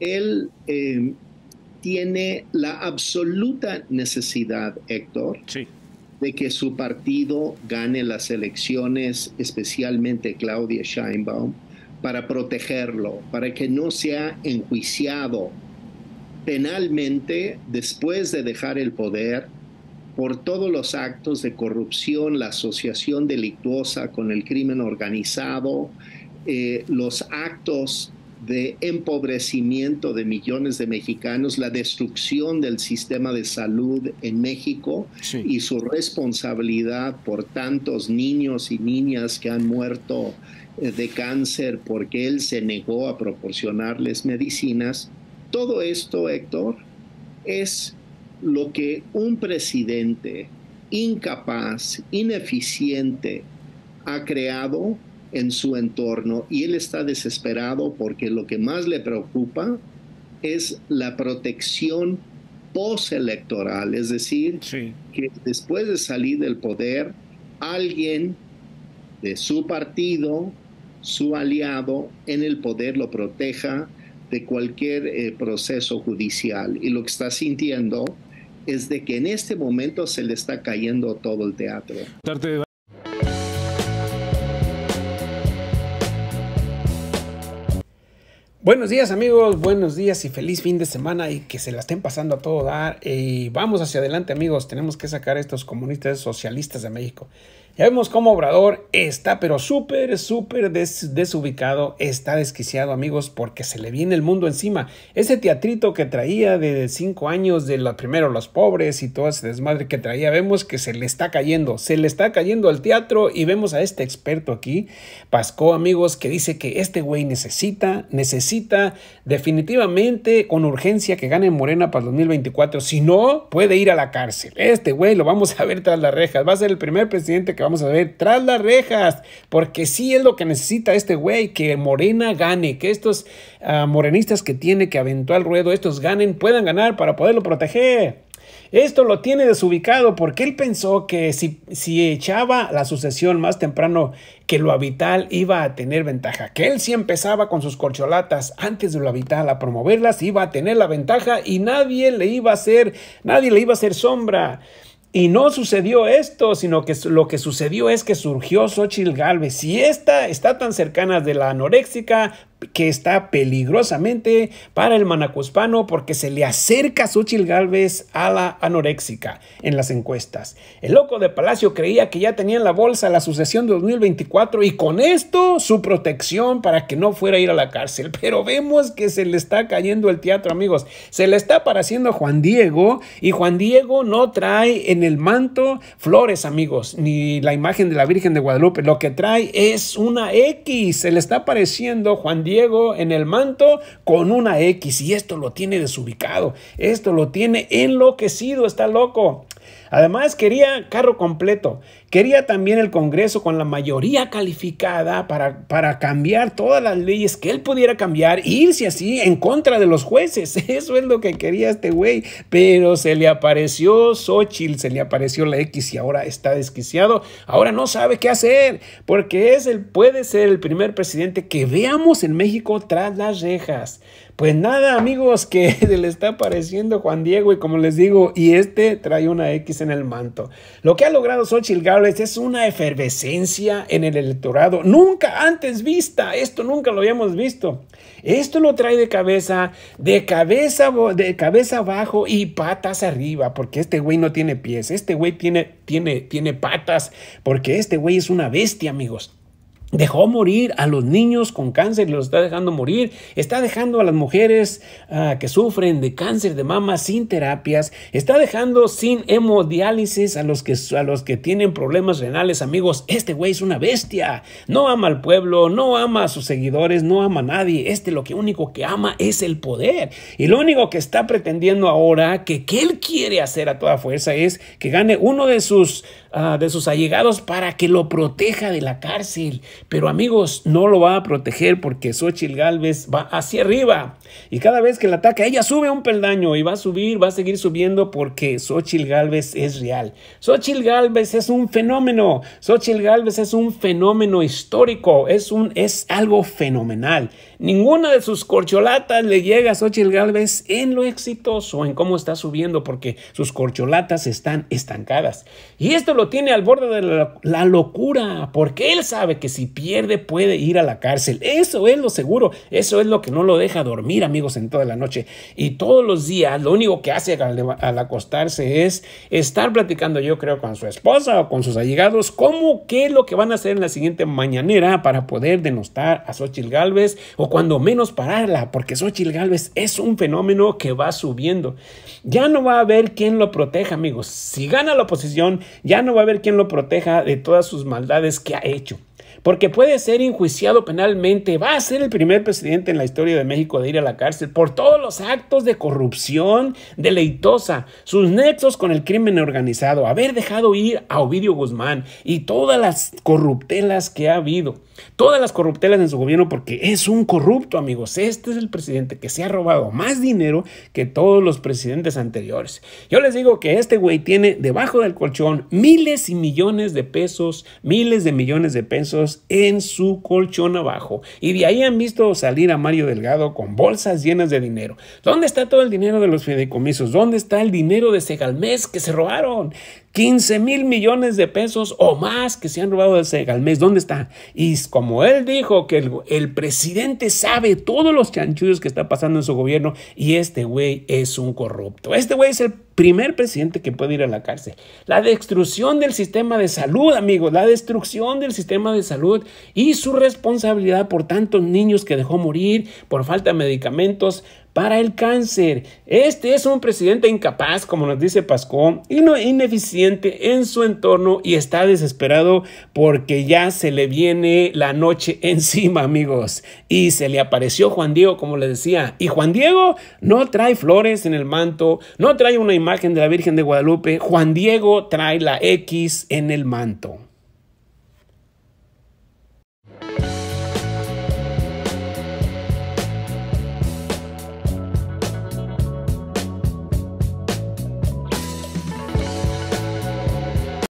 él eh, tiene la absoluta necesidad, Héctor, de que su partido gane las elecciones, especialmente Claudia Scheinbaum, para protegerlo, para que no sea enjuiciado penalmente después de dejar el poder por todos los actos de corrupción, la asociación delictuosa con el crimen organizado, eh, los actos de empobrecimiento de millones de mexicanos, la destrucción del sistema de salud en México y su responsabilidad por tantos niños y niñas que han muerto eh, de cáncer porque él se negó a proporcionarles medicinas. Todo esto, Héctor, es lo que un presidente incapaz, ineficiente, ha creado en su entorno y él está desesperado porque lo que más le preocupa es la protección postelectoral, es decir, que después de salir del poder, alguien de su partido, su aliado en el poder lo proteja de cualquier eh, proceso judicial. Y lo que está sintiendo es de que en este momento se le está cayendo todo el teatro. Buenos días amigos, buenos días y feliz fin de semana y que se la estén pasando a todo dar. Y eh, vamos hacia adelante amigos, tenemos que sacar a estos comunistas socialistas de México. Ya vemos cómo Obrador está, pero súper, súper desubicado, está desquiciado, amigos, porque se le viene el mundo encima. Ese teatrito que traía de cinco años de los primero los pobres y todo ese desmadre que traía, vemos que se le está cayendo, se le está cayendo al teatro y vemos a este experto aquí, Pascó, amigos, que dice que este güey necesita, necesita definitivamente con urgencia que gane Morena para el 2024. Si no, puede ir a la cárcel. Este güey lo vamos a ver tras las rejas. Va a ser el primer presidente que vamos a ver tras las rejas, porque sí es lo que necesita este güey, que Morena gane, que estos ah, morenistas que tiene que aventó al ruedo, estos ganen, puedan ganar para poderlo proteger. Esto lo tiene desubicado porque él pensó que si, si, echaba la sucesión más temprano que lo habitual iba a tener ventaja, que él si empezaba con sus corcholatas antes de lo habitual a promoverlas iba a tener la ventaja y nadie le iba a hacer, nadie le iba a hacer sombra. Y no sucedió esto, sino que lo que sucedió es que surgió Xochitl Galvez. Si esta está tan cercana de la anoréxica, que está peligrosamente para el manacuspano porque se le acerca Xochitl Galvez a la anoréxica en las encuestas. El loco de Palacio creía que ya tenía en la bolsa la sucesión de 2024 y con esto su protección para que no fuera a ir a la cárcel. Pero vemos que se le está cayendo el teatro, amigos. Se le está apareciendo a Juan Diego y Juan Diego no trae en el manto flores, amigos, ni la imagen de la Virgen de Guadalupe. Lo que trae es una X. Se le está apareciendo Juan Diego Diego en el manto con una X y esto lo tiene desubicado, esto lo tiene enloquecido, está loco. Además, quería carro completo. Quería también el Congreso con la mayoría calificada para, para cambiar todas las leyes que él pudiera cambiar, irse así en contra de los jueces. Eso es lo que quería este güey. Pero se le apareció Xochitl, se le apareció la X y ahora está desquiciado. Ahora no sabe qué hacer, porque es el, puede ser el primer presidente que veamos en México tras las rejas. Pues nada, amigos, que le está apareciendo Juan Diego y como les digo, y este trae una X en el manto. Lo que ha logrado Xochitl Gálvez es una efervescencia en el electorado nunca antes vista. Esto nunca lo habíamos visto. Esto lo trae de cabeza, de cabeza, de cabeza abajo y patas arriba, porque este güey no tiene pies. Este güey tiene, tiene, tiene patas, porque este güey es una bestia, amigos. Dejó morir a los niños con cáncer, los está dejando morir. Está dejando a las mujeres ah, que sufren de cáncer de mama sin terapias. Está dejando sin hemodiálisis a los que, a los que tienen problemas renales. Amigos, este güey es una bestia. No ama al pueblo, no ama a sus seguidores, no ama a nadie. Este lo que único que ama es el poder. Y lo único que está pretendiendo ahora, que, él quiere hacer a toda fuerza, es que gane uno de sus, ah, de sus allegados para que lo proteja de la cárcel. Pero amigos, no lo va a proteger porque Xochitl Galvez va hacia arriba. Y cada vez que la ataca, ella sube un peldaño y va a subir, va a seguir subiendo porque Xochitl Galvez es real. Xochitl Galvez es un fenómeno. Xochitl Galvez es un fenómeno histórico. Es, un, es algo fenomenal. Ninguna de sus corcholatas le llega a Xochitl Galvez en lo exitoso, en cómo está subiendo, porque sus corcholatas están estancadas. Y esto lo tiene al borde de la, locura, porque él sabe que si pierde puede ir a la cárcel. Eso es lo seguro, eso es lo que no lo deja dormir, amigos, en toda la noche. Y todos los días, lo único que hace al, acostarse es estar platicando, yo creo, con su esposa o con sus allegados, cómo, qué es lo que van a hacer en la siguiente mañanera para poder denostar a Xochitl Galvez o cuando menos pararla, porque Xochitl Galvez es un fenómeno que va subiendo. Ya no va a haber quien lo proteja, amigos. Si gana la oposición, ya no va a haber quien lo proteja de todas sus maldades que ha hecho. Porque puede ser enjuiciado penalmente, va a ser el primer presidente en la historia de México de ir a la cárcel por todos los actos de corrupción deleitosa, sus nexos con el crimen organizado, haber dejado ir a Ovidio Guzmán y todas las corruptelas que ha habido todas las corruptelas en su gobierno porque es un corrupto, amigos. Este es el presidente que se ha robado más dinero que todos los presidentes anteriores. Yo les digo que este güey tiene debajo del colchón miles y millones de pesos, miles de millones de pesos en su colchón abajo. Y de ahí han visto salir a Mario Delgado con bolsas llenas de dinero. ¿Dónde está todo el dinero de los fideicomisos? ¿Dónde está el dinero de Segalmés que se robaron? 15 mil millones de pesos o más que se han robado al mes ¿Dónde está? Y como él dijo que el, el presidente sabe todos los chanchullos que está pasando en su gobierno y este güey es un corrupto. Este güey es el primer presidente que puede ir a la cárcel. La destrucción del sistema de salud, amigos, la destrucción del sistema de salud y su responsabilidad por tantos niños que dejó morir por falta de medicamentos para el cáncer. Este es un presidente incapaz, como nos dice Pascón, y no ineficiente en su entorno y está desesperado porque ya se le viene la noche encima, amigos. Y se le apareció Juan Diego, como le decía, y Juan Diego no trae flores en el manto, no trae una imagen imagen de la Virgen de Guadalupe, Juan Diego trae la X en el manto.